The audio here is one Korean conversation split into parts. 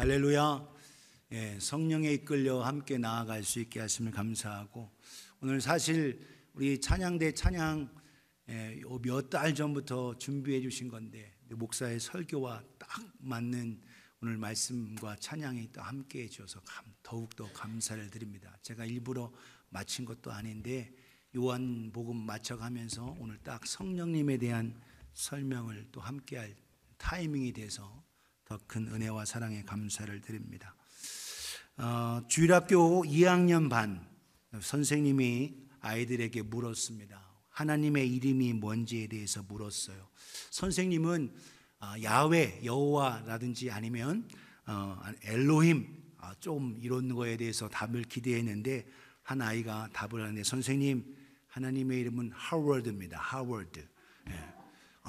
할렐루야. 예, 성령에 이끌려 함께 나아갈 수 있게 하심을 감사하고 오늘 사실 우리 찬양대 찬양 예, 몇달 전부터 준비해 주신 건데 그 목사의 설교와 딱 맞는 오늘 말씀과 찬양이 또 함께 해주셔서 더욱더 감사를 드립니다. 제가 일부러 마친 것도 아닌데 요한복음 맞춰가면서 오늘 딱 성령님에 대한 설명을 또 함께할 타이밍이 돼서 더큰 은혜와 사랑에 감사를 드립니다. 어, 주일학교 2학년 반 선생님이 아이들에게 물었습니다. 하나님의 이름이 뭔지에 대해서 물었어요. 선생님은 아, 야외 여호와라든지 아니면 어, 엘로힘 아, 좀 이런 거에 대해서 답을 기대했는데 한 아이가 답을 하는데 선생님 하나님의 이름은 하워드입니다. 하워드. 예.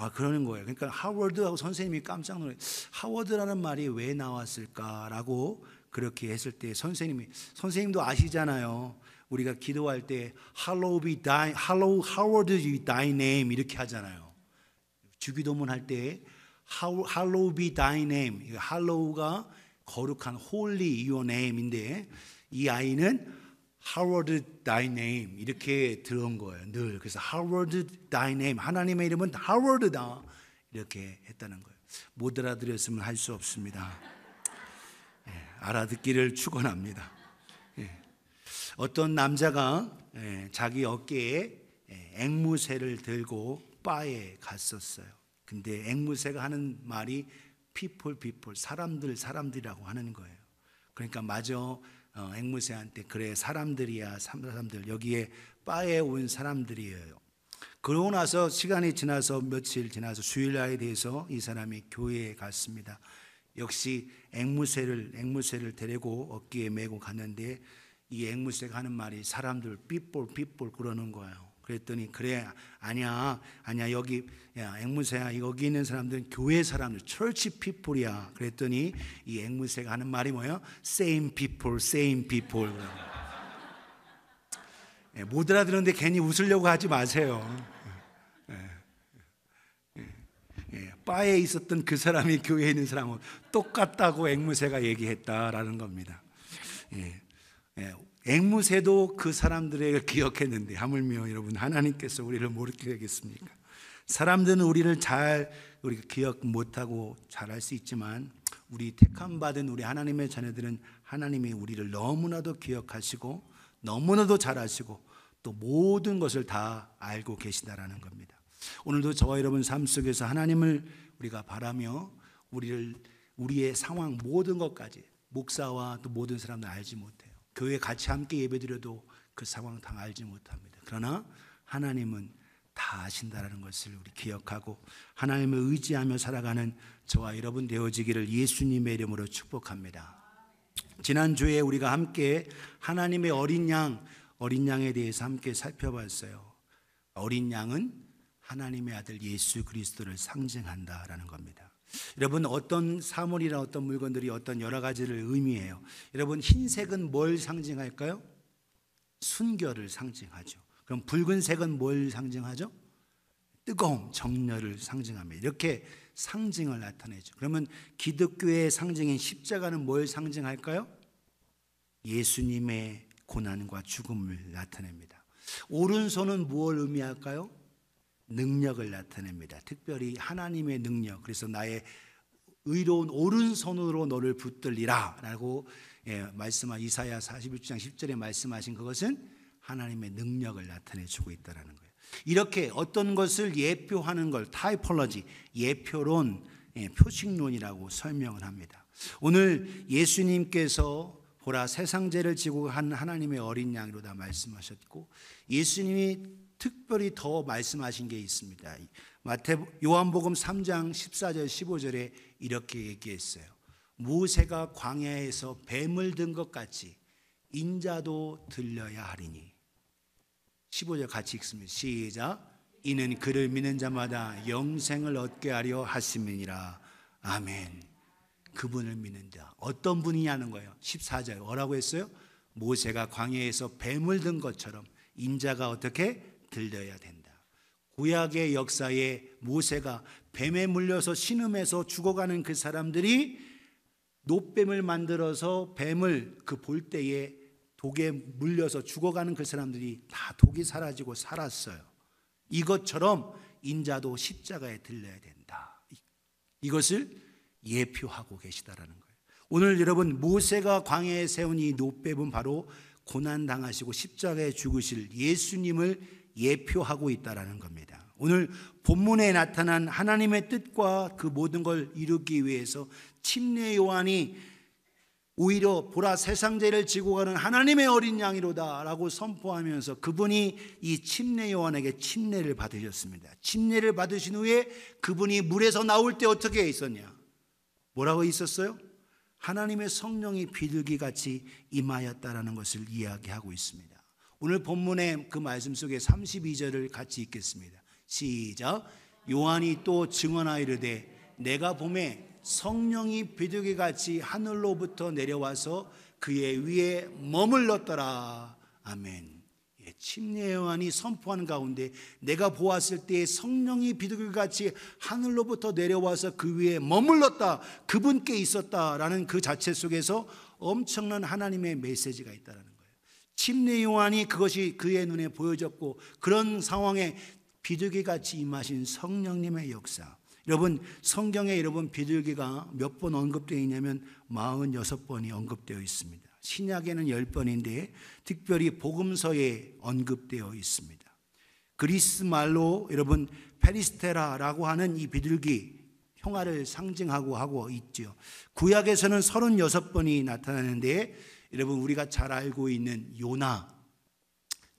아, 그러는 거예요. 그러니까 하워드하고 선생님이 깜짝 놀래. 하워드라는 말이 왜 나왔을까라고 그렇게 했을 때 선생님이 선생님도 아시잖아요. 우리가 기도할 때 Hallow be thy Hallow Howard be thy name 이렇게 하잖아요. 주기도문 할때 Hallow be thy name. Hallow가 거룩한 Holy your name인데 이 아이는 h o w a d thy name 이렇게 들은 거예요. 늘 그래서 h o w a d thy name 하나님의 이름은 h o w a d 다 이렇게 했다는 거예요. 못 알아들었으면 할 수 없습니다. 예, 알아듣기를 축원합니다. 예. 어떤 남자가 예, 자기 어깨에 예, 앵무새를 들고 바에 갔었어요. 근데 앵무새가 하는 말이 people people 사람들 사람들이라고 하는 거예요. 그러니까 마저 어, 앵무새한테 그래 사람들이야 사람들 여기에 바에 온 사람들이에요. 그러고 나서 시간이 지나서 며칠 지나서 주일날에 대해서 이 사람이 교회에 갔습니다. 역시 앵무새를 앵무새를 데리고 어깨에 메고 갔는데 이 앵무새가 하는 말이 사람들 삐볼 삐볼 그러는 거예요. 그랬더니 그래 아니야 아니야 여기 야, 앵무새야 여기 있는 사람들은 교회 사람들 철치 피플이야 그랬더니 이 앵무새가 하는 말이 뭐예요? same people same people 예, 못 알아들었는데 괜히 웃으려고 하지 마세요 예, 예, 예. 예 바에 있었던 그 사람이 교회에 있는 사람은 똑같다고 앵무새가 얘기했다라는 겁니다 예, 예, 앵무새도 그 사람들에게 기억했는데 하물며 여러분 하나님께서 우리를 모르게 되겠습니까? 사람들은 우리를 잘우리 기억 못하고 잘할 수 있지만 우리 택함 받은 우리 하나님의 자녀들은 하나님이 우리를 너무나도 기억하시고 너무나도 잘 아시고 또 모든 것을 다 알고 계시다라는 겁니다. 오늘도 저와 여러분 삶 속에서 하나님을 우리가 바라며 우리를 우리의 상황 모든 것까지 목사와 또 모든 사람들 알지 못해 교회 같이 함께 예배드려도 그 상황 다 알지 못합니다. 그러나 하나님은 다 아신다라는 것을 우리 기억하고 하나님을 의지하며 살아가는 저와 여러분 되어지기를 예수님의 이름으로 축복합니다. 지난주에 우리가 함께 하나님의 어린 양, 어린 양에 대해서 함께 살펴봤어요. 어린 양은 하나님의 아들 예수 그리스도를 상징한다라는 겁니다. 여러분 어떤 사물이나 어떤 물건들이 어떤 여러 가지를 의미해요. 여러분 흰색은 뭘 상징할까요? 순결을 상징하죠. 그럼 붉은색은 뭘 상징하죠? 뜨거움, 정열을 상징합니다. 이렇게 상징을 나타내죠. 그러면 기독교의 상징인 십자가는 뭘 상징할까요? 예수님의 고난과 죽음을 나타냅니다. 오른손은 무엇을 의미할까요? 능력을 나타냅니다. 특별히 하나님의 능력. 그래서 나의 의로운 오른손으로 너를 붙들리라라고 예, 말씀한 이사야 41장 10절에 말씀하신 그것은 하나님의 능력을 나타내 주고 있다라는 거예요. 이렇게 어떤 것을 예표하는 걸 타이폴로지 예표론 예, 표식론이라고 설명을 합니다. 오늘 예수님께서 보라 세상죄를 지고 한 하나님의 어린 양으로다 말씀하셨고 예수님이 특별히 더 말씀하신 게 있습니다. 마태 요한복음 3장 14절 15절에 이렇게 얘기했어요. 무새가 광야에서 뱀을 든 것 같이 인자도 들려야 하리니. 15절 같이 읽습니다. 시작. 이는 그를 믿는 자마다 영생을 얻게 하려 하심이니라. 아멘. 그분을 믿는 자. 어떤 분이냐는 거예요. 14절. 뭐라고 했어요? 모세가 광야에서 뱀을 든 것처럼 인자가 어떻게 들려야 된다. 구약의 역사에 모세가 뱀에 물려서 신음해서 죽어가는 그 사람들이 노뱀을 만들어서 뱀을 그 볼때에 독에 물려서 죽어가는 그 사람들이 다 독이 사라지고 살았어요. 이것처럼 인자도 십자가에 들려야 된다. 이것을 예표하고 계시다라는 거예요. 오늘 여러분 모세가 광야에 세운 이 노뱀은 바로 고난 당하시고 십자가에 죽으실 예수님을 예표하고 있다라는 겁니다. 오늘 본문에 나타난 하나님의 뜻과 그 모든 걸 이루기 위해서 침례 요한이 오히려 보라 세상제를 지고 가는 하나님의 어린 양이로다라고 선포하면서 그분이 이 침례 요한에게 침례를 받으셨습니다. 침례를 받으신 후에 그분이 물에서 나올 때 어떻게 있었냐? 뭐라고 있었어요? 하나님의 성령이 비둘기 같이 임하였다라는 것을 이야기하고 있습니다. 오늘 본문의 그 말씀 속에 32절을 같이 읽겠습니다. 시작. 요한이 또 증언하이르되 내가 봄에 성령이 비둘기 같이 하늘로부터 내려와서 그의 위에 머물렀더라. 아멘. 예, 침례 요한이 선포하는 가운데 내가 보았을 때 성령이 비둘기 같이 하늘로부터 내려와서 그 위에 머물렀다. 그분께 있었다라는 그 자체 속에서 엄청난 하나님의 메시지가 있다라는 침례 요한이 그것이 그의 눈에 보여졌고 그런 상황에 비둘기 같이 임하신 성령님의 역사. 여러분 성경에 여러분 비둘기가 몇 번 언급되어 있냐면 46번이 언급되어 있습니다. 신약에는 10번인데 특별히 복음서에 언급되어 있습니다. 그리스 말로 여러분 페리스테라라고 하는 이 비둘기 평화를 상징하고 하고 있지 구약에서는 36번이 나타나는데 여러분 우리가 잘 알고 있는 요나,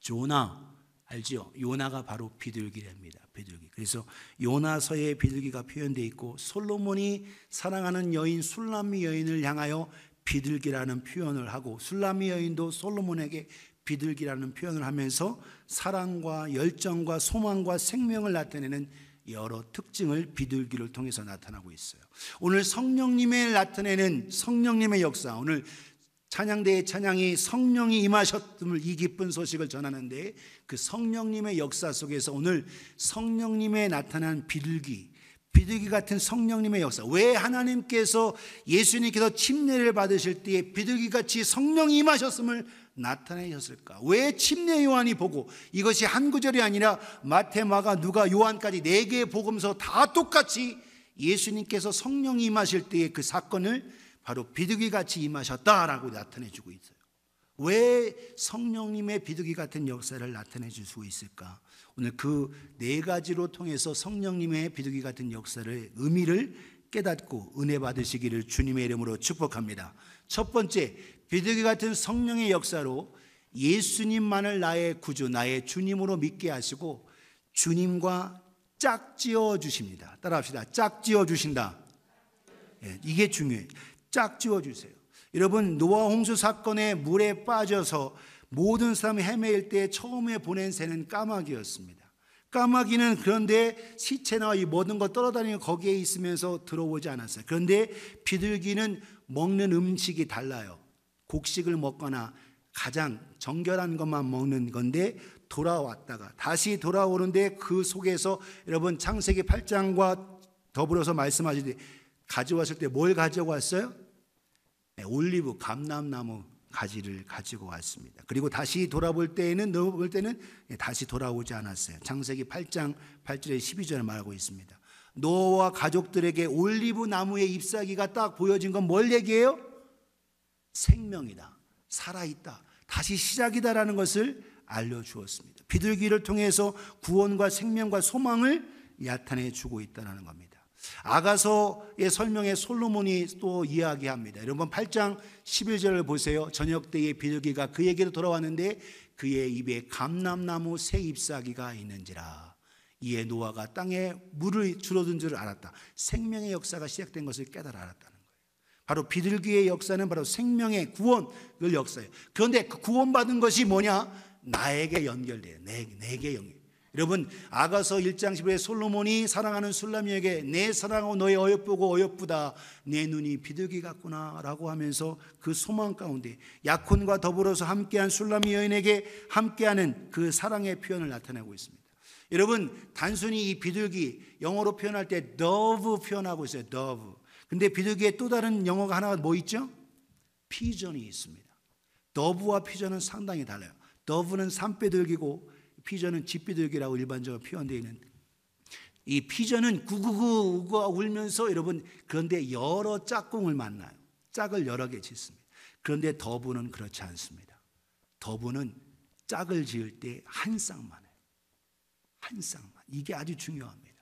조나 알지요? 요나가 바로 비둘기랍니다. 비둘기. 그래서 요나서에 비둘기가 표현되어 있고 솔로몬이 사랑하는 여인 술람미 여인을 향하여 비둘기라는 표현을 하고 술람미 여인도 솔로몬에게 비둘기라는 표현을 하면서 사랑과 열정과 소망과 생명을 나타내는 여러 특징을 비둘기를 통해서 나타나고 있어요. 오늘 성령님의 나타내는 성령님의 역사, 오늘 찬양대의 찬양이 성령이 임하셨음을 이 기쁜 소식을 전하는데 그 성령님의 역사 속에서 오늘 성령님의 나타난 비둘기, 비둘기 같은 성령님의 역사. 왜 하나님께서 예수님께서 침례를 받으실 때에 비둘기 같이 성령이 임하셨음을 나타내셨을까? 왜 침례 요한이 보고 이것이 한 구절이 아니라 마태, 마가, 누가, 요한까지 네 개의 복음서 다 똑같이 예수님께서 성령이 임하실 때에그 사건을 바로 비둘기 같이 임하셨다라고 나타내 주고 있어요. 왜 성령님의 비둘기 같은 역사를 나타내 줄수 있을까? 오늘 그 네 가지로 통해서 성령님의 비둘기 같은 역사를 의미를 깨닫고 은혜 받으시기를 주님의 이름으로 축복합니다. 첫 번째, 비둘기 같은 성령의 역사로 예수님만을 나의 구주, 나의 주님으로 믿게 하시고 주님과 짝지어 주십니다. 따라합시다. 짝지어 주신다. 예, 이게 중요해요. 짝 지워주세요. 여러분, 노아 홍수 사건에 물에 빠져서 모든 사람이 헤매일 때 처음에 보낸 새는 까마귀였습니다. 까마귀는 그런데 시체나 이 모든 거 떨어다니는 거기에 있으면서 들어오지 않았어요. 그런데 비둘기는 먹는 음식이 달라요. 곡식을 먹거나 가장 정결한 것만 먹는 건데 돌아왔다가 다시 돌아오는데 그 속에서 여러분 창세기 8장과 더불어서 말씀하시듯 가져왔을 때 뭘 가져고 왔어요? 네, 올리브 감람나무 가지를 가지고 왔습니다. 그리고 다시 돌아볼 때에는 넣어볼 때는 네, 다시 돌아오지 않았어요. 창세기 8장 8절에 12절을 말하고 있습니다. 노아와 가족들에게 올리브 나무의 잎사귀가 딱 보여진 건 뭘 얘기해요? 생명이다. 살아있다. 다시 시작이다라는 것을 알려주었습니다. 비둘기를 통해서 구원과 생명과 소망을 나타내 주고 있다는 겁니다. 아가서의 설명에 솔로몬이 또 이야기합니다. 여러분 8장 11절을 보세요. 저녁 때에 비둘기가 그에게로 돌아왔는데 그의 입에 감람나무 새 잎사귀가 있는지라. 이에 노아가 땅에 물을 줄어든 줄 알았다. 생명의 역사가 시작된 것을 깨달아 알았다는 거예요. 바로 비둘기의 역사는 바로 생명의 구원을 역사예요. 그런데 그 구원받은 것이 뭐냐? 나에게 연결돼요. 내, 내게 연결. 여러분 아가서 1장 1 0에 솔로몬이 사랑하는 술라미에게내 사랑하고 너의 어여쁘고 어여쁘다 내 눈이 비둘기 같구나라고 하면서 그 소망 가운데 약혼과 더불어서 함께한 술라미 여인에게 함께하는 그 사랑의 표현을 나타내고 있습니다. 여러분 단순히 이 비둘기 영어로 표현할 때 dove 표현하고 있어요. dove. 근데 비둘기에 또 다른 영어가 하나가 뭐 있죠? 피전이 있습니다. 더브와 피전은 상당히 달라요. 더브는 산비둘기고 피저는 집비둘기라고 일반적으로 표현되어 있는 이 피저는 구구구구 울면서 여러분 그런데 여러 짝꿍을 만나요. 짝을 여러 개 짓습니다. 그런데 더부는 그렇지 않습니다. 더부는 짝을 지을 때 한 쌍만 해요. 한 쌍만. 이게 아주 중요합니다.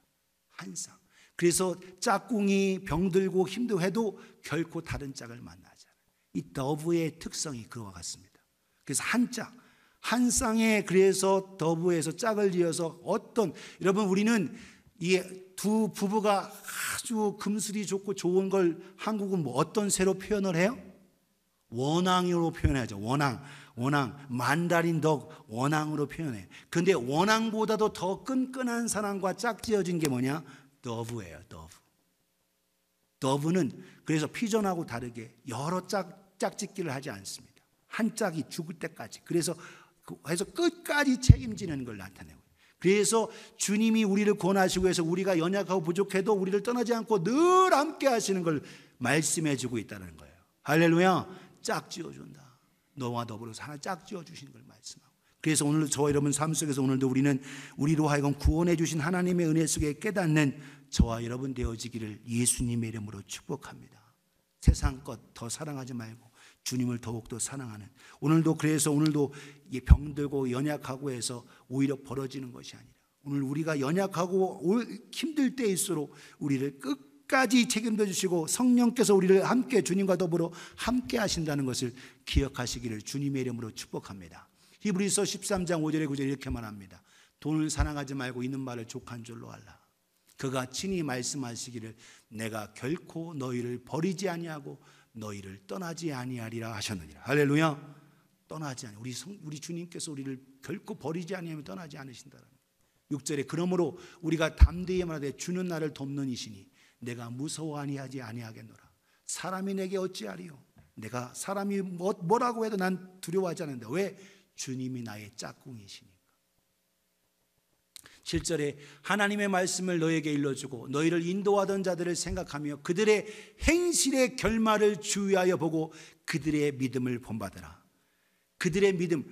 한 쌍. 그래서 짝꿍이 병들고 힘도 해도 결코 다른 짝을 만나지 않아요. 이 더부의 특성이 그와 같습니다. 그래서 한 짝, 한 쌍에 그래서 더부해서 짝을 이어서 어떤 여러분 우리는 이 두 부부가 아주 금슬이 좋고 좋은 걸 한국은 뭐 어떤 새로 표현을 해요? 원앙으로 표현하죠. 원앙, 원앙, 만다린 덕 원앙으로 표현해. 근데 원앙보다도 더 끈끈한 사랑과 짝지어진 게 뭐냐? 더브예요. 더브. 더브는 그래서 피전하고 다르게 여러 짝 짝짓기를 하지 않습니다. 한 짝이 죽을 때까지. 그래서 해서 끝까지 책임지는 걸 나타내고 그래서 주님이 우리를 권하시고 해서 우리가 연약하고 부족해도 우리를 떠나지 않고 늘 함께 하시는 걸 말씀해 주고 있다는 거예요. 할렐루야. 짝 지어 준다. 너와 더불어서 하나 짝 지어 주신 걸 말씀하고. 그래서 오늘 저 여러분 삶 속에서 오늘도 우리는 우리로 하여금 구원해 주신 하나님의 은혜 속에 깨닫는 저와 여러분 되어지기를 예수님의 이름으로 축복합니다. 세상 것 더 사랑하지 말고 주님을 더욱더 사랑하는 오늘도 그래서 오늘도 병들고 연약하고 해서 오히려 벌어지는 것이 아니라 오늘 우리가 연약하고 힘들 때일수록 우리를 끝까지 책임져 주시고 성령께서 우리를 함께 주님과 더불어 함께 하신다는 것을 기억하시기를 주님의 이름으로 축복합니다. 히브리서 13장 5절에 9절 이렇게 말합니다. 돈을 사랑하지 말고 있는 말을 족한 줄로 알라. 그가 친히 말씀하시기를 내가 결코 너희를 버리지 아니하고 너희를 떠나지 아니하리라 하셨느니라. 할렐루야. 떠나지 아니 우리 성, 우리 주님께서 우리를 결코 버리지 아니하며 떠나지 않으신다라. 6절에 그러므로 우리가 담대히 말하되 주는 나를 돕는 이시니 내가 무서워 아니하지 아니하겠노라. 사람이 내게 어찌하리요? 내가 사람이 뭐, 뭐라고 해도 난 두려워하지 않는데 왜 주님이 나의 짝꿍이시니 7절에 하나님의 말씀을 너에게 일러주고 너희를 인도하던 자들을 생각하며 그들의 행실의 결말을 주의하여 보고 그들의 믿음을 본받으라. 그들의 믿음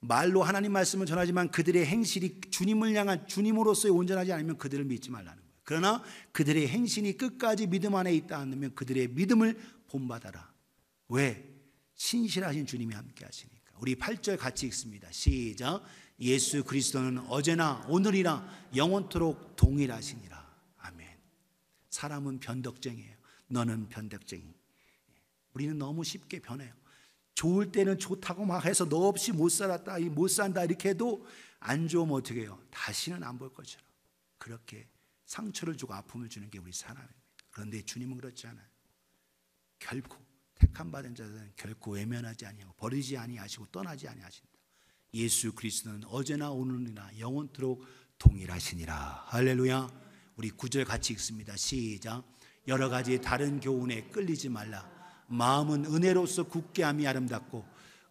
말로 하나님 말씀을 전하지만 그들의 행실이 주님을 향한 주님으로서의 온전하지 않으면 그들을 믿지 말라는 거예요. 그러나 그들의 행실이 끝까지 믿음 안에 있다 않으면 그들의 믿음을 본받아라. 왜? 신실하신 주님이 함께 하시니까. 우리 8절 같이 읽습니다. 시작. 예수 그리스도는 어제나 오늘이나 영원토록 동일하시니라. 아멘. 사람은 변덕쟁이에요. 너는 변덕쟁이. 우리는 너무 쉽게 변해요. 좋을 때는 좋다고 막 해서 너 없이 못 살았다, 못 산다 이렇게 해도 안 좋으면 어떻게 해요? 다시는 안 볼 것처럼. 그렇게 상처를 주고 아픔을 주는 게 우리 사람입니다. 그런데 주님은 그렇지 않아요. 결코 택한 받은 자들은 결코 외면하지 아니하고 버리지 아니하시고 떠나지 아니하신다. 예수 그리스도는 어제나 오늘이나 영원토록 동일하시니라. 할렐루야. 우리 구절 같이 읽습니다. 시작. 여러 가지 다른 교훈에 끌리지 말라. 마음은 은혜로서 굳게 함이 아름답고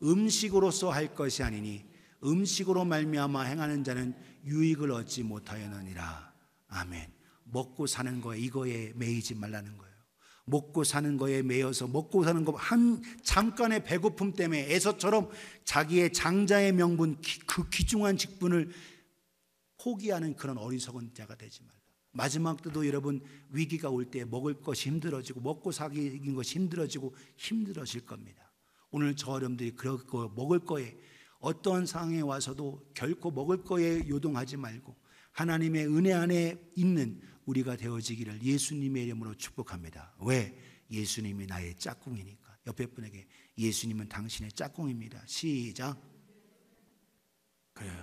음식으로서 할 것이 아니니 음식으로 말미암아 행하는 자는 유익을 얻지 못하였느니라. 아멘. 먹고 사는 거 이거에 매이지 말라는 거 먹고 사는 거에 매여서 먹고 사는 거한 잠깐의 배고픔 때문에 에서처럼 자기의 장자의 명분 그 귀중한 직분을 포기하는 그런 어리석은 자가 되지 말라. 마지막 때도 여러분 위기가 올 때 먹을 것이 힘들어지고 먹고 사기인 것이 힘들어지고 힘들어질 겁니다. 오늘 저어러분들이 그렇고 먹을 거에 어떤 상황에 와서도 결코 먹을 거에 요동하지 말고 하나님의 은혜 안에 있는 우리가 되어지기를 예수님의 이름으로 축복합니다. 왜? 예수님이 나의 짝꿍이니까. 옆에 분에게 예수님은 당신의 짝꿍입니다. 시작. 그래요.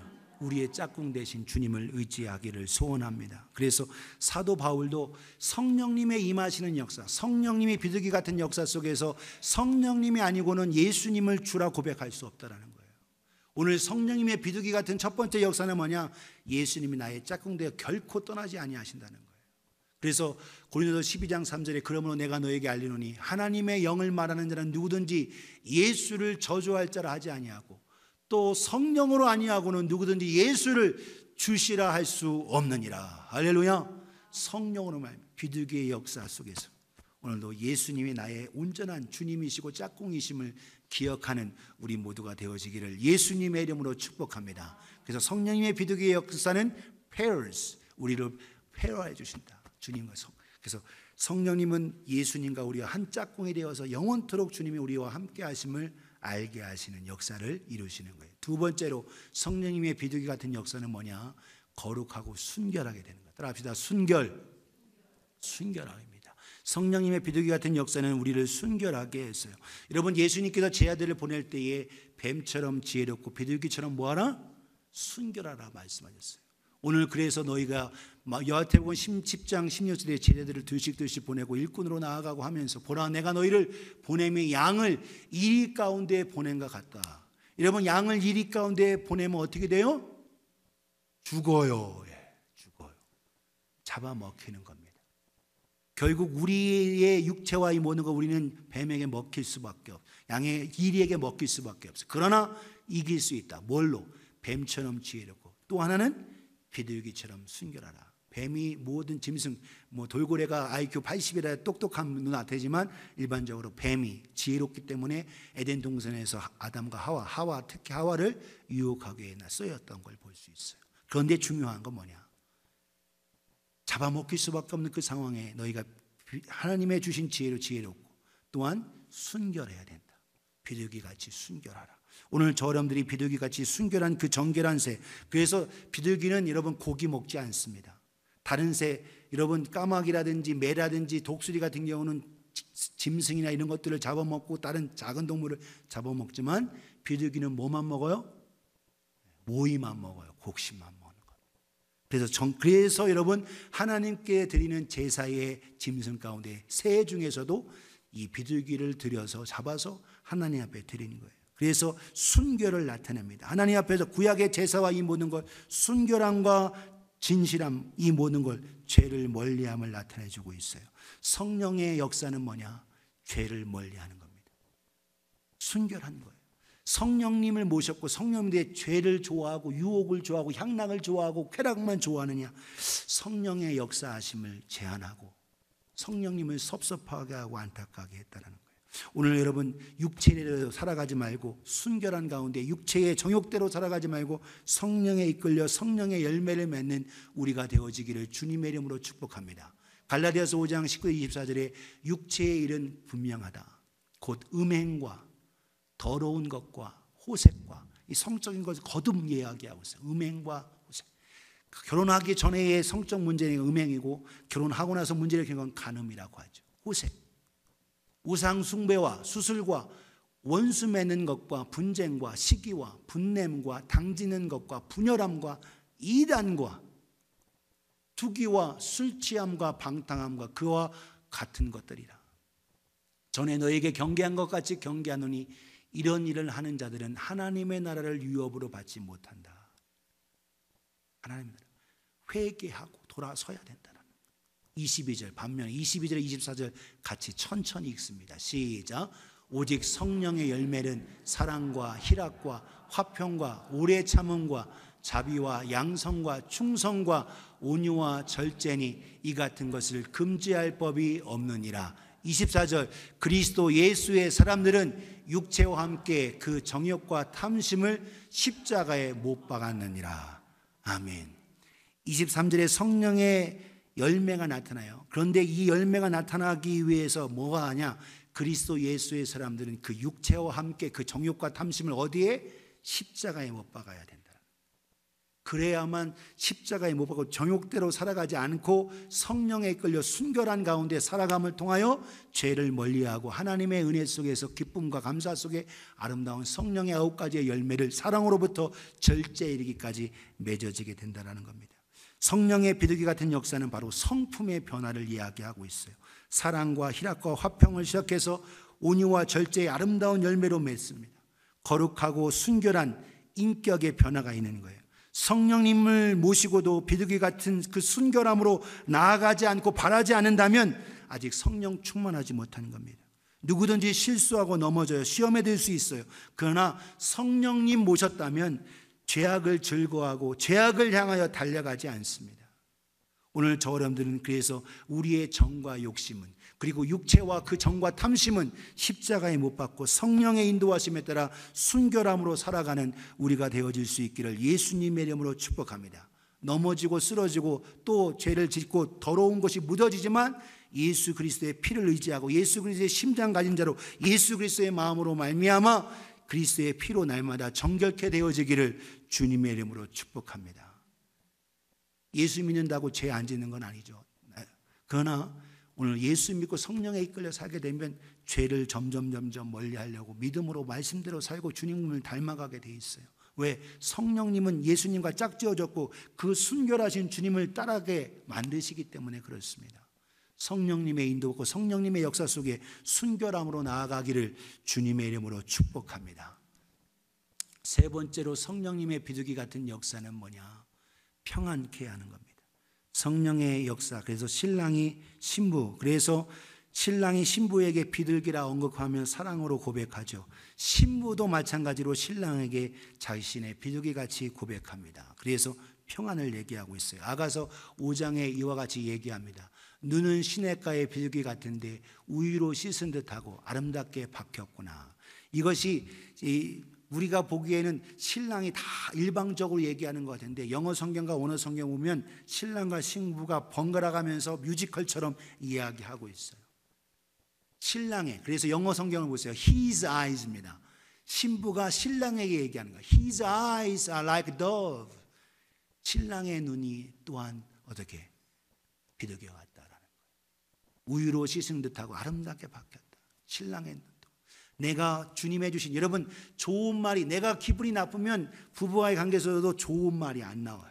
우리의 짝꿍 대신 주님을 의지하기를 소원합니다. 그래서 사도 바울도 성령님의 임하시는 역사, 성령님이 비둘기 같은 역사 속에서 성령님이 아니고는 예수님을 주라 고백할 수 없다라는 거예요. 오늘 성령님의 비둘기 같은 첫 번째 역사는 뭐냐? 예수님이 나의 짝꿍 되어 결코 떠나지 아니하신다는 거예요. 그래서 고린도서 12장 3절에 그러므로 내가 너에게 알리노니 하나님의 영을 말하는 자는 누구든지 예수를 저주할 자라 하지 아니하고 또 성령으로 아니하고는 누구든지 예수를 주시라 할 수 없느니라. 할렐루야. 성령으로 말 비둘기의 역사 속에서 오늘도 예수님이 나의 온전한 주님이시고 짝꿍이심을 기억하는 우리 모두가 되어지기를 예수님의 이름으로 축복합니다. 그래서 성령님의 비둘기의 역사는 페 a 스 우리를 페어해 주신다. 주님과 성, 그래서 성령님은 예수님과 우리와 한 짝꿍이 되어서 영원토록 주님이 우리와 함께 하심을 알게 하시는 역사를 이루시는 거예요. 두 번째로 성령님의 비둘기 같은 역사는 뭐냐? 거룩하고 순결하게 되는 거예요. 따라합시다. 순결. 순결함니다 성령님의 비둘기 같은 역사는 우리를 순결하게 했어요. 여러분 예수님께서 제 아들을 보낼 때에 뱀처럼 지혜롭고 비둘기처럼 뭐하라? 순결하라 말씀하셨어요. 오늘 그래서 너희가 여하태복음 10장 16절에 제자들을 둘씩둘씩 보내고 일꾼으로 나아가고 하면서 보라 내가 너희를 보내면 양을 이리 가운데 보낸것 같다. 여러분 양을 이리 가운데 보내면 어떻게 돼요? 죽어요. 예, 죽어요. 잡아먹히는 겁니다. 결국 우리의 육체와 이 모든 거 우리는 뱀에게 먹힐 수밖에 없. 양의 이리에게 먹힐 수밖에 없어. 그러나 이길 수 있다. 뭘로? 뱀처럼 지혜롭고 또 하나는 비둘기처럼 순결하라. 뱀이 모든 짐승, 뭐 돌고래가 IQ 80이라 똑똑한 눈아테지만 일반적으로 뱀이 지혜롭기 때문에 에덴 동산에서 아담과 하와, 하와 특히 하와를 유혹하게 쓰였던 걸 볼 수 있어요. 그런데 중요한 건 뭐냐? 잡아먹힐 수밖에 없는 그 상황에 너희가 하나님의 주신 지혜로 지혜롭고 또한 순결해야 된다. 비둘기 같이 순결하라. 오늘 저렴들이 비둘기 같이 순결한 그 정결한 새. 그래서 비둘기는 여러분 고기 먹지 않습니다. 다른 새 여러분 까마귀라든지 매라든지 독수리 같은 경우는 짐승이나 이런 것들을 잡아먹고 다른 작은 동물을 잡아먹지만 비둘기는 뭐만 먹어요? 모이만 먹어요. 곡식만 먹는 것. 그래서 정, 그래서 여러분 하나님께 드리는 제사의 짐승 가운데 새 중에서도 이 비둘기를 들여서 잡아서 하나님 앞에 드리는 거예요. 그래서 순결을 나타냅니다. 하나님 앞에서 구약의 제사와 이 모든 것 순결함과 진실함 이 모든 걸 죄를 멀리함을 나타내 주고 있어요. 성령의 역사는 뭐냐? 죄를 멀리하는 겁니다. 순결한 거예요. 성령님을 모셨고 성령님의 죄를 좋아하고 유혹을 좋아하고 향락을 좋아하고 쾌락만 좋아하느냐? 성령의 역사하심을 제한하고 성령님을 섭섭하게 하고 안타깝게 했다는 오늘 여러분 육체대로 살아가지 말고 순결한 가운데 육체의 정욕대로 살아가지 말고 성령에 이끌려 성령의 열매를 맺는 우리가 되어지기를 주님의 이름으로 축복합니다. 갈라디아서 5장 19절 24절에 육체의 일은 분명하다. 곧 음행과 더러운 것과 호색과 이 성적인 것을 거듭 이야기하고 있어요. 음행과 호색. 결혼하기 전에의 성적 문제는 음행이고 결혼하고 나서 문제를 겪은 건 간음이라고 하죠. 호색. 우상 숭배와 수술과 원수 매는 것과 분쟁과 시기와 분냄과 당지는 것과 분열함과 이단과 투기와 술 취함과 방탕함과 그와 같은 것들이라. 전에 너에게 경계한 것 같이 경계하노니 이런 일을 하는 자들은 하나님의 나라를 유업으로 받지 못한다. 하나님 나라 회개하고 돌아서야 된다. 22절 반면 22절에 24절 같이 천천히 읽습니다. 시작. 오직 성령의 열매는 사랑과 희락과 화평과 오래 참음과 자비와 양성과 충성과 온유와 절제니 이 같은 것을 금지할 법이 없느니라. 24절 그리스도 예수의 사람들은 육체와 함께 그 정욕과 탐심을 십자가에 못 박았느니라. 아멘. 23절에 성령의 열매가 나타나요. 그런데 이 열매가 나타나기 위해서 뭐가 하냐? 그리스도 예수의 사람들은 그 육체와 함께 그 정욕과 탐심을 어디에 십자가에 못 박아야 된다. 그래야만 십자가에 못 박고 정욕대로 살아가지 않고 성령에 끌려 순결한 가운데 살아감을 통하여 죄를 멀리하고 하나님의 은혜 속에서 기쁨과 감사 속에 아름다운 성령의 아홉 가지의 열매를 사랑으로부터 절제에 이르기까지 맺어지게 된다라는 겁니다. 성령의 비둘기 같은 역사는 바로 성품의 변화를 이야기하고 있어요. 사랑과 희락과 화평을 시작해서 온유와 절제의 아름다운 열매로 맺습니다. 거룩하고 순결한 인격의 변화가 있는 거예요. 성령님을 모시고도 비둘기 같은 그 순결함으로 나아가지 않고 바라지 않는다면 아직 성령 충만하지 못한 겁니다. 누구든지 실수하고 넘어져요. 시험에 들 수 있어요. 그러나 성령님 모셨다면 죄악을 즐거워하고 죄악을 향하여 달려가지 않습니다. 오늘 저 여러분들은 그래서 우리의 정과 욕심은 그리고 육체와 그 정과 탐심은 십자가에 못 박고 성령의 인도하심에 따라 순결함으로 살아가는 우리가 되어질 수 있기를 예수님의 이름으로 축복합니다. 넘어지고 쓰러지고 또 죄를 짓고 더러운 것이 묻어지지만 예수 그리스도의 피를 의지하고 예수 그리스도의 심장 가진 자로 예수 그리스도의 마음으로 말미암아 그리스의 피로 날마다 정결케 되어지기를 주님의 이름으로 축복합니다. 예수 믿는다고 죄안 짓는 건 아니죠. 그러나 오늘 예수 믿고 성령에 이끌려 살게 되면 죄를 점점 점점 멀리하려고 믿음으로 말씀대로 살고 주님을 닮아가게 돼 있어요. 왜 성령님은 예수님과 짝지어졌고 그 순결하신 주님을 따라게 만드시기 때문에 그렇습니다. 성령님의 인도받고 성령님의 역사 속에 순결함으로 나아가기를 주님의 이름으로 축복합니다. 세 번째로 성령님의 비둘기 같은 역사는 뭐냐? 평안케 하는 겁니다. 성령의 역사. 그래서 신랑이 신부. 그래서 신랑이 신부에게 비둘기라 언급하면 사랑으로 고백하죠. 신부도 마찬가지로 신랑에게 자신의 비둘기 같이 고백합니다. 그래서 평안을 얘기하고 있어요. 아가서 5장에 이와 같이 얘기합니다. 눈은 시냇가의 비둘기 같은데 우유로 씻은 듯하고 아름답게 박혔구나. 이것이 우리가 보기에는 신랑이 다 일방적으로 얘기하는 것 같은데 영어 성경과 원어 성경 보면 신랑과 신부가 번갈아 가면서 뮤지컬처럼 이야기하고 있어요. 신랑의 그래서 영어 성경을 보세요. His eyes입니다. 신부가 신랑에게 얘기하는 거 His eyes are like dove. 신랑의 눈이 또한 어떻게 비둘기와 같다. 우유로 씻은 듯하고 아름답게 바뀌었다. 신랑의 눈. 내가 주님해 주신 여러분 좋은 말이 내가 기분이 나쁘면 부부와의 관계에서도 좋은 말이 안 나와요.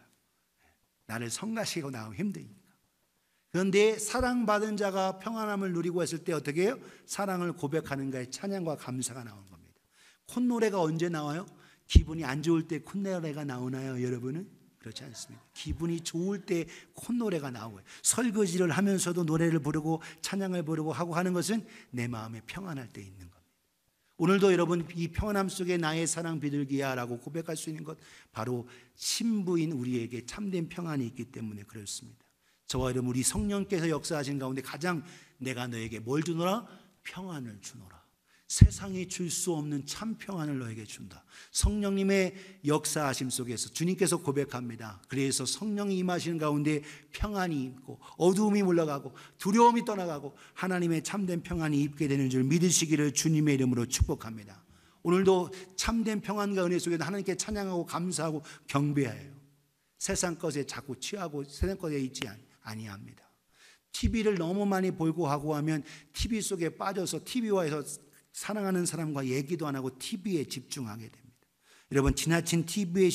나를 성가시고 나오면 힘드니까. 그런데 사랑받은 자가 평안함을 누리고 했을 때 어떻게 해요? 사랑을 고백하는가에 찬양과 감사가 나오 겁니다. 콧노래가 언제 나와요? 기분이 안 좋을 때 콧노래가 나오나요, 여러분은? 그렇지 않습니다. 기분이 좋을 때 콧노래가 나오고 설거지를 하면서도 노래를 부르고 찬양을 부르고 하고 하는 것은 내 마음에 평안할 때 있는 겁니다. 오늘도 여러분 이 평안함 속에 나의 사랑 비둘기야라고 고백할 수 있는 것 바로 신부인 우리에게 참된 평안이 있기 때문에 그렇습니다. 저와 여러분 우리 성령께서 역사하신 가운데 가장 내가 너에게 뭘 주노라 평안을 주노라. 세상이 줄 수 없는 참 평안을 너에게 준다. 성령님의 역사하심 속에서 주님께서 고백합니다. 그래서 성령이 임하시는 가운데 평안이 있고 어두움이 물러가고 두려움이 떠나가고 하나님의 참된 평안이 입게 되는 줄 믿으시기를 주님의 이름으로 축복합니다. 오늘도 참된 평안과 은혜 속에 하나님께 찬양하고 감사하고 경배하여 세상 것에 자꾸 취하고 세상 것에 있지 아니합니다. TV를 너무 많이 보고 하고 하면 TV 속에 빠져서 TV와에서 사랑하는 사람과 얘기도 안 하고 TV에 집중하게 됩니다. 여러분, 지나친 TV의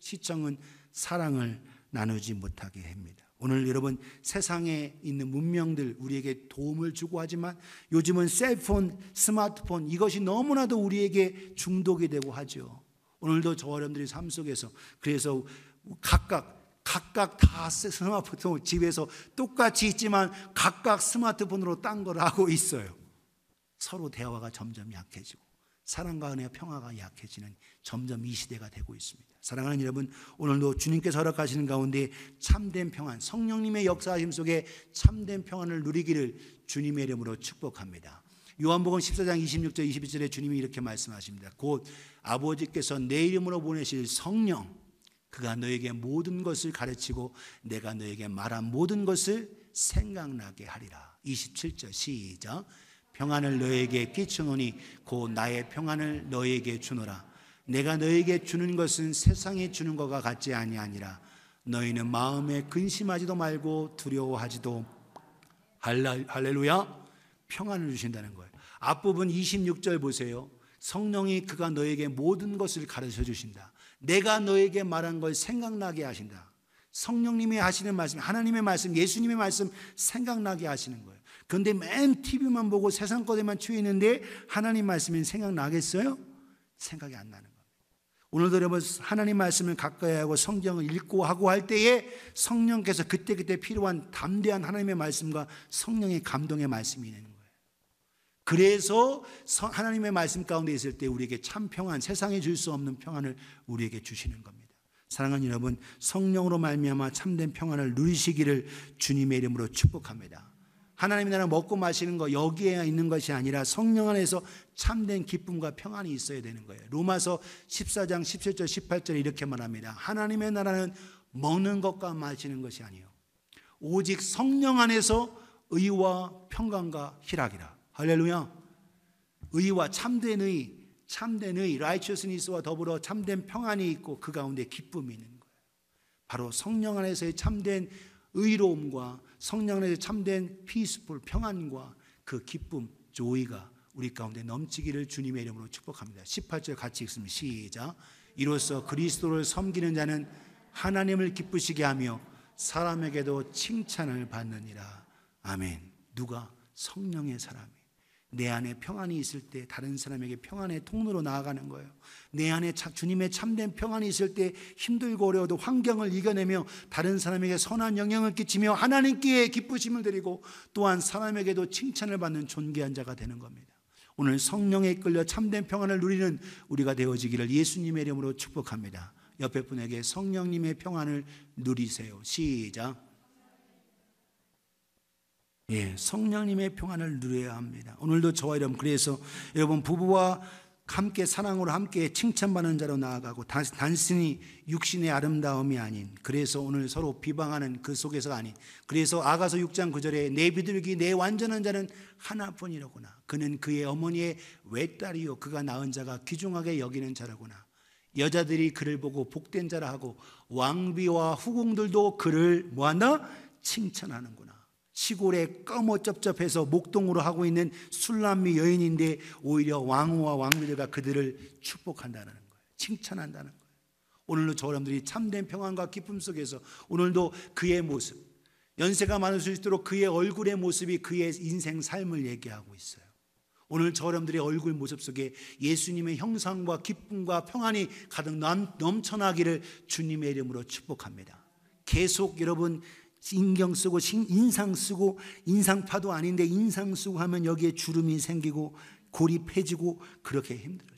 시청은 사랑을 나누지 못하게 합니다. 오늘 여러분 세상에 있는 문명들 우리에게 도움을 주고 하지만 요즘은 셀폰, 스마트폰 이것이 너무나도 우리에게 중독이 되고 하죠. 오늘도 저여러들이삶 속에서 그래서 각각 각각 다 스마트폰 집에서 똑같이 있지만 각각 스마트폰으로 딴 걸 하고 있어요. 서로 대화가 점점 약해지고 사랑과 은혜와 평화가 약해지는 점점 이 시대가 되고 있습니다. 사랑하는 여러분, 오늘도 주님께서 허락하시는 가운데 참된 평안, 성령님의 역사하심 속에 참된 평안을 누리기를 주님의 이름으로 축복합니다. 요한복음 14장 26절 22절에 주님이 이렇게 말씀하십니다. 곧 아버지께서 내 이름으로 보내실 성령 그가 너에게 모든 것을 가르치고 내가 너에게 말한 모든 것을 생각나게 하리라. 27절 시작. 평안을 너에게 끼치노니 곧 나의 평안을 너에게 주노라. 내가 너에게 주는 것은 세상에 주는 것과 같지 아니하니라. 너희는 마음에 근심하지도 말고 두려워하지도 할렐루야 평안을 주신다는 거예요. 앞부분 26절 보세요. 성령이 그가 너에게 모든 것을 가르쳐 주신다. 내가 너에게 말한 걸 생각나게 하신다. 성령님이 하시는 말씀, 하나님의 말씀, 예수님의 말씀 생각나게 하시는 거예요. 그런데 맨 TV만 보고 세상 거에만 취했는데 하나님 말씀이 생각나겠어요? 생각이 안 나는 겁니다. 오늘도 여러분 하나님 말씀을 가까이 하고 성경을 읽고 하고 할 때에 성령께서 그때그때 필요한 담대한 하나님의 말씀과 성령의 감동의 말씀이 있는 거예요. 그래서 하나님의 말씀 가운데 있을 때 우리에게 참 평안, 세상에 줄 수 없는 평안을 우리에게 주시는 겁니다. 사랑하는 여러분, 성령으로 말미암아 참된 평안을 누리시기를 주님의 이름으로 축복합니다. 하나님의 나라 먹고 마시는 거 여기에 있는 것이 아니라 성령 안에서 참된 기쁨과 평안이 있어야 되는 거예요. 로마서 14장 17절 18절에 이렇게 말합니다. 하나님의 나라는 먹는 것과 마시는 것이 아니요 오직 성령 안에서 의와 평강과 희락이라. 할렐루야. 의와 참된 의, 참된 의, 라이처스니스와 더불어 참된 평안이 있고 그 가운데 기쁨이 있는 거예요. 바로 성령 안에서의 참된 의로움과 성령 안에서 참된 피스풀 평안과 그 기쁨 조이가 우리 가운데 넘치기를 주님의 이름으로 축복합니다. 18절 같이 읽습니다. 시작. 이로써 그리스도를 섬기는 자는 하나님을 기쁘시게 하며 사람에게도 칭찬을 받느니라. 아멘. 누가 성령의 사람이 내 안에 평안이 있을 때 다른 사람에게 평안의 통로로 나아가는 거예요. 내 안에 주님의 참된 평안이 있을 때 힘들고 어려워도 환경을 이겨내며 다른 사람에게 선한 영향을 끼치며 하나님께 기쁘심을 드리고 또한 사람에게도 칭찬을 받는 존귀한 자가 되는 겁니다. 오늘 성령에 이끌려 참된 평안을 누리는 우리가 되어지기를 예수님의 이름으로 축복합니다. 옆에 분에게 성령님의 평안을 누리세요. 시작. 예, 성령님의 평안을 누려야 합니다. 오늘도 저와 여러분 그래서 여러분 부부와 함께 사랑으로 함께 칭찬받는 자로 나아가고 단, 단순히 육신의 아름다움이 아닌 그래서 오늘 서로 비방하는 그 속에서 아닌 그래서 아가서 6장 9절에 내 비둘기 내 완전한 자는 하나뿐이로구나 그는 그의 어머니의 외딸이요 그가 낳은 자가 귀중하게 여기는 자라구나 여자들이 그를 보고 복된 자라 하고 왕비와 후궁들도 그를 뭐한다 칭찬하는구나 시골에 꺼머쩝쩝해서 목동으로 하고 있는 술람미 여인인데 오히려 왕후와 왕비들과 그들을 축복한다는 거예요. 칭찬한다는 거예요. 오늘도 저 사람들이 참된 평안과 기쁨 속에서 오늘도 그의 모습, 연세가 많을 수 있도록 그의 얼굴의 모습이 그의 인생 삶을 얘기하고 있어요. 오늘 저 사람들의 얼굴 모습 속에 예수님의 형상과 기쁨과 평안이 가득 넘쳐나기를 주님의 이름으로 축복합니다. 계속 여러분 신경 쓰고 인상 쓰고 인상파도 아닌데 인상 쓰고 하면 여기에 주름이 생기고 고립해지고 그렇게 힘들어져.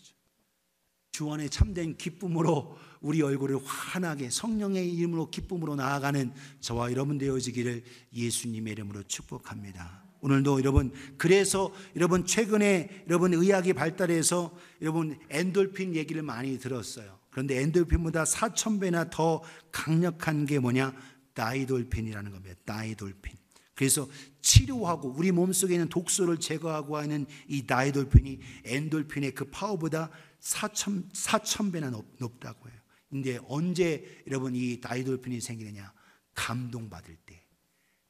주 안에 참된 기쁨으로 우리 얼굴을 환하게 성령의 이름으로 기쁨으로 나아가는 저와 여러분 되어지기를 예수님의 이름으로 축복합니다. 오늘도 여러분 그래서 여러분 최근에 여러분 의학이 발달해서 여러분 엔돌핀 얘기를 많이 들었어요. 그런데 엔돌핀보다 4천 배나 더 강력한 게 뭐냐? 다이돌핀이라는 겁니다. 다이돌핀. 그래서 치료하고 우리 몸속에 있는 독소를 제거하고 하는 이 다이돌핀이 엔돌핀의 그 파워보다 4천 4천 배나 높, 다고 해요. 근데 언제 여러분 이 다이돌핀이 생기느냐? 감동받을 때.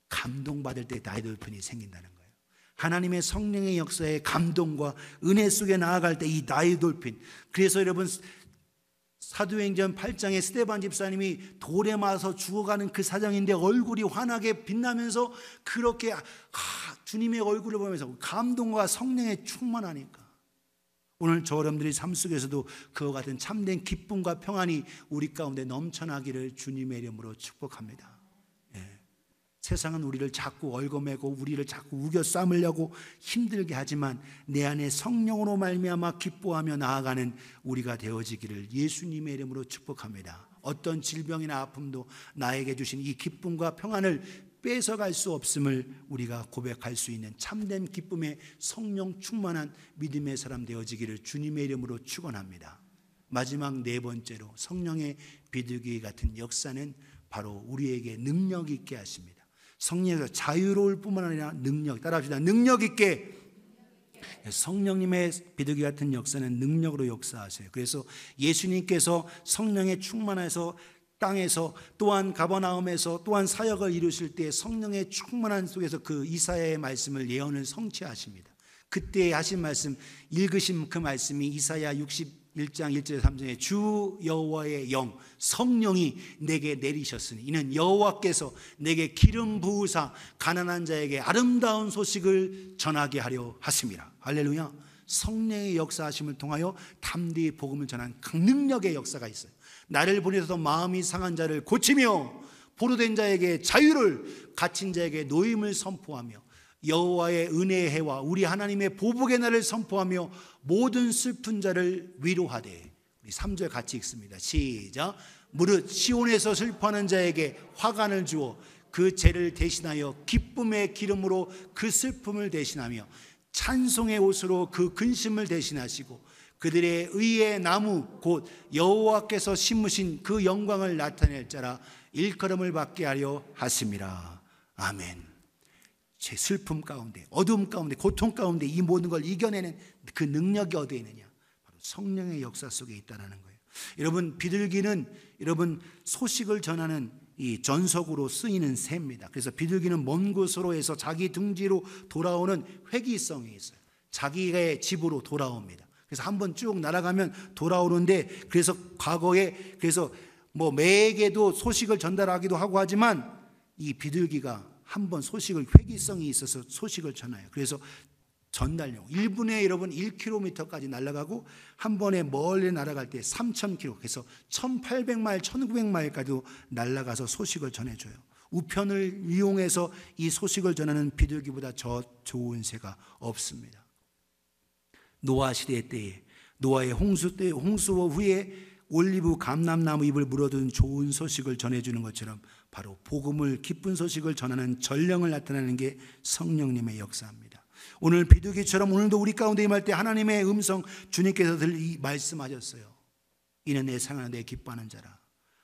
감동받을 때 다이돌핀이 생긴다는 거예요. 하나님의 성령의 역사에 감동과 은혜 속에 나아갈 때 이 다이돌핀. 그래서 여러분 사도행전 8장에 스테반 집사님이 돌에 맞아서 죽어가는 그 사장인데 얼굴이 환하게 빛나면서 그렇게 아, 주님의 얼굴을 보면서 감동과 성령에 충만하니까 오늘 저 여러분들이 삶 속에서도 그와 같은 참된 기쁨과 평안이 우리 가운데 넘쳐나기를 주님의 이름으로 축복합니다. 세상은 우리를 자꾸 얽어매고 우리를 자꾸 우겨 싸으려고 힘들게 하지만 내 안에 성령으로 말미암아 기뻐하며 나아가는 우리가 되어지기를 예수님의 이름으로 축복합니다. 어떤 질병이나 아픔도 나에게 주신 이 기쁨과 평안을 뺏어갈 수 없음을 우리가 고백할 수 있는 참된 기쁨의 성령 충만한 믿음의 사람 되어지기를 주님의 이름으로 축원합니다. 마지막 네 번째로 성령의 비둘기 같은 역사는 바로 우리에게 능력 있게 하십니다. 성령에서 자유로울 뿐만 아니라 능력. 따라합시다. 능력 있게. 성령님의 비둘기 같은 역사는 능력으로 역사하세요. 그래서 예수님께서 성령에 충만해서 땅에서 또한 가버나움에서 또한 사역을 이루실 때 성령의 충만한 속에서 그 이사야의 말씀을 예언을 성취하십니다. 그때 하신 말씀 읽으신 그 말씀이 이사야 60 1장 1절 3절에 주 여호와의 영 성령이 내게 내리셨으니 이는 여호와께서 내게 기름 부으사 가난한 자에게 아름다운 소식을 전하게 하려 하십니다 할렐루야. 성령의 역사하심을 통하여 담대히 복음을 전한 강능력의 역사가 있어요. 나를 보내서 마음이 상한 자를 고치며 포로된 자에게 자유를 갇힌 자에게 노임을 선포하며 여호와의 은혜의 해와 우리 하나님의 보복의 날을 선포하며 모든 슬픈 자를 위로하되 우리 3절 같이 읽습니다. 시작. 무릇 시온에서 슬퍼하는 자에게 화관을 주어 그 죄를 대신하여 기쁨의 기름으로 그 슬픔을 대신하며 찬송의 옷으로 그 근심을 대신하시고 그들의 의의 나무 곧 여호와께서 심으신 그 영광을 나타낼 자라 일컬음을 받게 하려 하심이라. 아멘. 제 슬픔 가운데, 어둠 가운데, 고통 가운데 이 모든 걸 이겨내는 그 능력이 어디에 있느냐? 바로 성령의 역사 속에 있다라는 거예요. 여러분 비둘기는 여러분 소식을 전하는 이 전석으로 쓰이는 새입니다. 그래서 비둘기는 먼 곳으로 해서 자기 둥지로 돌아오는 회기성이 있어요. 자기의 집으로 돌아옵니다. 그래서 한 번 쭉 날아가면 돌아오는데 그래서 과거에 그래서 뭐 매에게도 소식을 전달하기도 하고 하지만 이 비둘기가 한번 소식을 회기성이 있어서 소식을 전해요. 그래서 전달력. 1분에 여러분 1km까지 날아가고 한 번에 멀리 날아갈 때 3,000km, 그래서 1,800마일, 1,900마일까지도 날아가서 소식을 전해줘요. 우편을 이용해서 이 소식을 전하는 비둘기보다 저 좋은 새가 없습니다. 노아 시대 때에, 노아의 홍수 때, 홍수 후에 올리브 감람나무 잎을 물어둔 좋은 소식을 전해주는 것처럼 바로 복음을 기쁜 소식을 전하는 전령을 나타내는 게 성령님의 역사입니다. 오늘 비둘기처럼 오늘도 우리 가운데 임할 때 하나님의 음성 주님께서 늘 말씀하셨어요. 이는 내 상하는 내 기뻐하는 자라.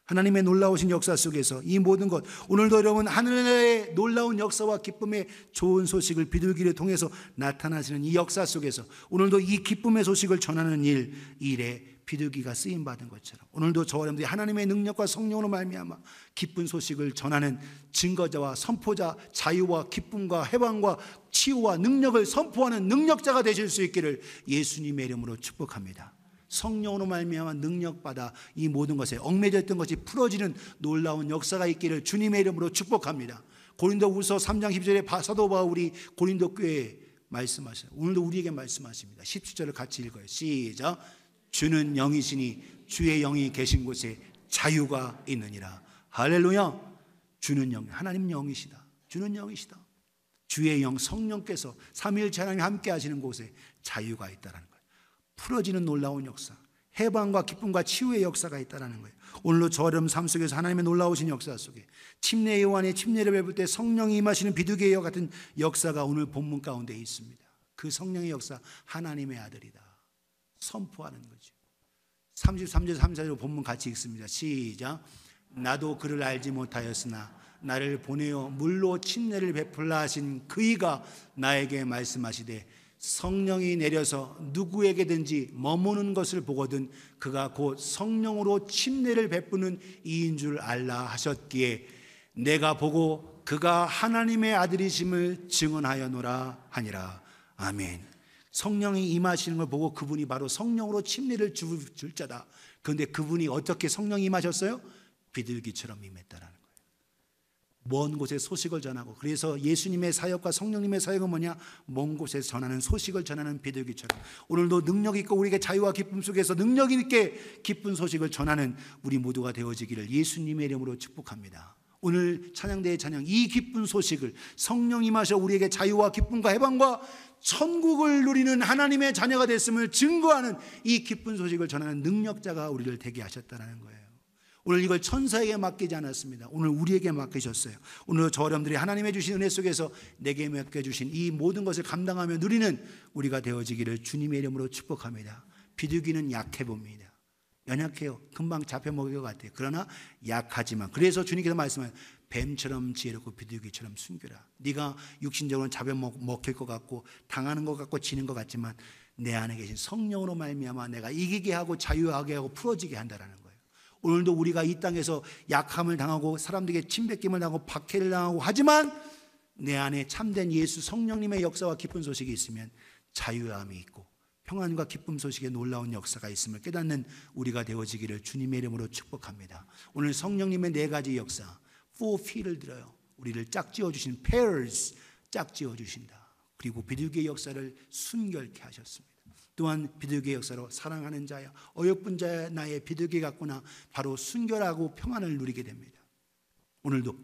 하나님의 놀라우신 역사 속에서 이 모든 것 오늘도 여러분 하늘의 놀라운 역사와 기쁨의 좋은 소식을 비둘기를 통해서 나타나시는 이 역사 속에서 오늘도 이 기쁨의 소식을 전하는 일 일에 비둘기가 쓰임 받은 것처럼 오늘도 저와 여러분들이 하나님의 능력과 성령으로 말미암아 기쁜 소식을 전하는 증거자와 선포자 자유와 기쁨과 해방과 치유와 능력을 선포하는 능력자가 되실 수 있기를 예수님의 이름으로 축복합니다. 성령으로 말미암아 능력 받아 이 모든 것에 얽매졌던 것이 풀어지는 놀라운 역사가 있기를 주님의 이름으로 축복합니다. 고린도후서 3장 10절에 사도 바울이 고린도 교회에 말씀하세요. 오늘도 우리에게 말씀하십니다. 17절을 같이 읽어요. 시작. 주는 영이시니 주의 영이 계신 곳에 자유가 있느니라. 할렐루야. 주는 영, 하나님 영이시다. 주는 영이시다. 주의 영, 성령께서 삼일체 하나님 함께 하시는 곳에 자유가 있다라는 거예요. 풀어지는 놀라운 역사, 해방과 기쁨과 치유의 역사가 있다라는 거예요. 오늘로 저렴 삶 속에서 하나님의 놀라우신 역사 속에 침례 요한의 침례를 베풀 때 성령이 임하시는 비둘기와 같은 역사가 오늘 본문 가운데 있습니다. 그 성령의 역사 하나님의 아들이다. 선포하는 거죠. 33절 3절 본문 같이 읽습니다. 시작. 나도 그를 알지 못하였으나 나를 보내어 물로 친례를 베풀라 하신 그이가 나에게 말씀하시되 성령이 내려서 누구에게든지 머무는 것을 보거든 그가 곧 성령으로 침례를 베푸는 이인 줄 알라 하셨기에 내가 보고 그가 하나님의 아들이심을 증언하여노라 하니라 아멘. 성령이 임하시는 걸 보고 그분이 바로 성령으로 침례를 줄, 줄 자다. 그런데 그분이 어떻게 성령이 임하셨어요? 비둘기처럼 임했다라는 거예요. 먼 곳에 소식을 전하고 그래서 예수님의 사역과 성령님의 사역은 뭐냐? 먼 곳에 전하는 소식을 전하는 비둘기처럼 오늘도 능력 있고 우리에게 자유와 기쁨 속에서 능력 있게 기쁜 소식을 전하는 우리 모두가 되어지기를 예수님의 이름으로 축복합니다. 오늘 찬양대의 찬양 이 기쁜 소식을 성령 이마셔 우리에게 자유와 기쁨과 해방과 천국을 누리는 하나님의 자녀가 됐음을 증거하는 이 기쁜 소식을 전하는 능력자가 우리를 되게 하셨다는 거예요. 오늘 이걸 천사에게 맡기지 않았습니다. 오늘 우리에게 맡기셨어요. 오늘 저어려들이 하나님의 주신 은혜 속에서 내게 맡겨주신 이 모든 것을 감당하며 누리는 우리가 되어지기를 주님의 이름으로 축복합니다. 비둘기는 약해 봅니다. 연약해요. 금방 잡혀 먹을것 같아요. 그러나 약하지만 그래서 주님께서 말씀하요 뱀처럼 지혜롭고 비둘기처럼 숨겨라 네가 육신적으로 잡혀 먹힐 것 같고 당하는 것 같고 지는 것 같지만 내 안에 계신 성령으로 말미암아 내가 이기게 하고 자유하게 하고 풀어지게 한다라는 거예요. 오늘도 우리가 이 땅에서 약함을 당하고 사람들에게 침뱉김을 당하고 박해를 당하고 하지만 내 안에 참된 예수 성령님의 역사와 깊은 소식이 있으면 자유함이 있고 평안과 기쁨 소식에 놀라운 역사가 있음을 깨닫는 우리가 되어지기를 주님의 이름으로 축복합니다. 오늘 성령님의 네 가지 역사, f u 를 들어요. 우리를 짝지어 주신 pairs, 짝지어 주신다. 그리고 비둘기의 역사를 순결케 하셨습니다. 또한 비둘기의 역사로 사랑하는 자야 어여쁜 자야 나의 비둘기 같구나 바로 순결하고 평안을 누리게 됩니다. 오늘도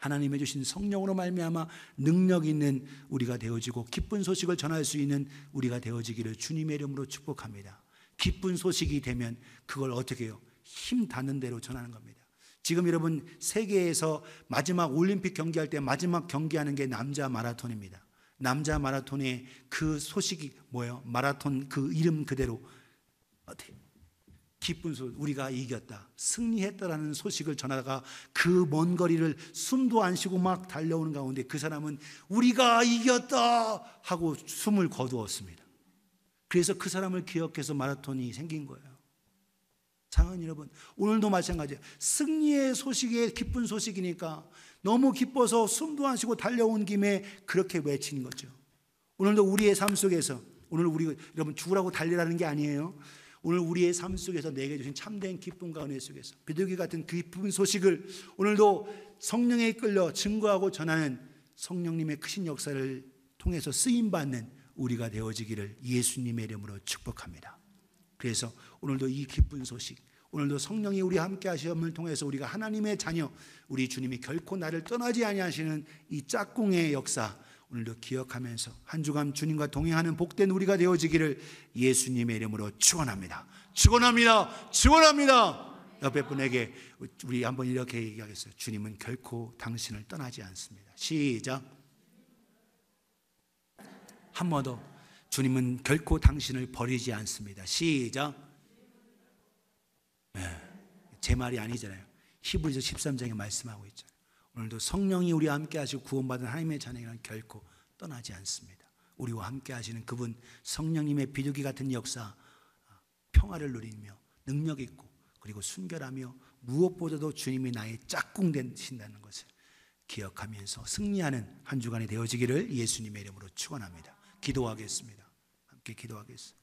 하나님의 주신 성령으로 말미암아 능력 있는 우리가 되어지고 기쁜 소식을 전할 수 있는 우리가 되어지기를 주님의 이름으로 축복합니다. 기쁜 소식이 되면 그걸 어떻게 해요? 힘 닿는 대로 전하는 겁니다. 지금 여러분 세계에서 마지막 올림픽 경기할 때 마지막 경기하는 게 남자 마라톤입니다. 남자 마라톤의 그 소식이 뭐예요? 마라톤 그 이름 그대로 어떻게 기쁜 소식, 우리가 이겼다, 승리했다라는 소식을 전하다가 그 먼 거리를 숨도 안 쉬고 막 달려오는 가운데 그 사람은 우리가 이겼다 하고 숨을 거두었습니다. 그래서 그 사람을 기억해서 마라톤이 생긴 거예요. 장랑 여러분, 오늘도 마찬가지예요. 승리의 소식에 기쁜 소식이니까 너무 기뻐서 숨도 안 쉬고 달려온 김에 그렇게 외치는 거죠. 오늘도 우리의 삶 속에서 오늘 우리 여러분 죽으라고 달리라는 게 아니에요. 오늘 우리의 삶 속에서 내게 주신 참된 기쁨과 은혜 속에서 비둘기 같은 그 기쁜 소식을 오늘도 성령에 이끌려 증거하고 전하는 성령님의 크신 역사를 통해서 쓰임 받는 우리가 되어지기를 예수님의 이름으로 축복합니다. 그래서 오늘도 이 기쁜 소식, 오늘도 성령이 우리 함께 하시음을 통해서 우리가 하나님의 자녀, 우리 주님이 결코 나를 떠나지 아니하시는 이 짝꿍의 역사, 오늘도 기억하면서 한 주간 주님과 동행하는 복된 우리가 되어지기를 예수님의 이름으로 축원합니다. 축원합니다. 축원합니다. 옆에 분에게 우리 한번 이렇게 얘기하겠어요. 주님은 결코 당신을 떠나지 않습니다. 시작. 한 번 더. 주님은 결코 당신을 버리지 않습니다. 시작. 네. 제 말이 아니잖아요. 히브리서 13장에 말씀하고 있죠. 오늘도 성령이 우리와 함께 하시고 구원받은 하나님의 자녀는 결코 떠나지 않습니다. 우리와 함께 하시는 그분 성령님의 비둘기 같은 역사 아, 평화를 누리며 능력 있고 그리고 순결하며 무엇보다도 주님이 나의 짝꿍 되신다는 것을 기억하면서 승리하는 한 주간이 되어지기를 예수님의 이름으로 축원합니다. 기도하겠습니다. 함께 기도하겠습니다.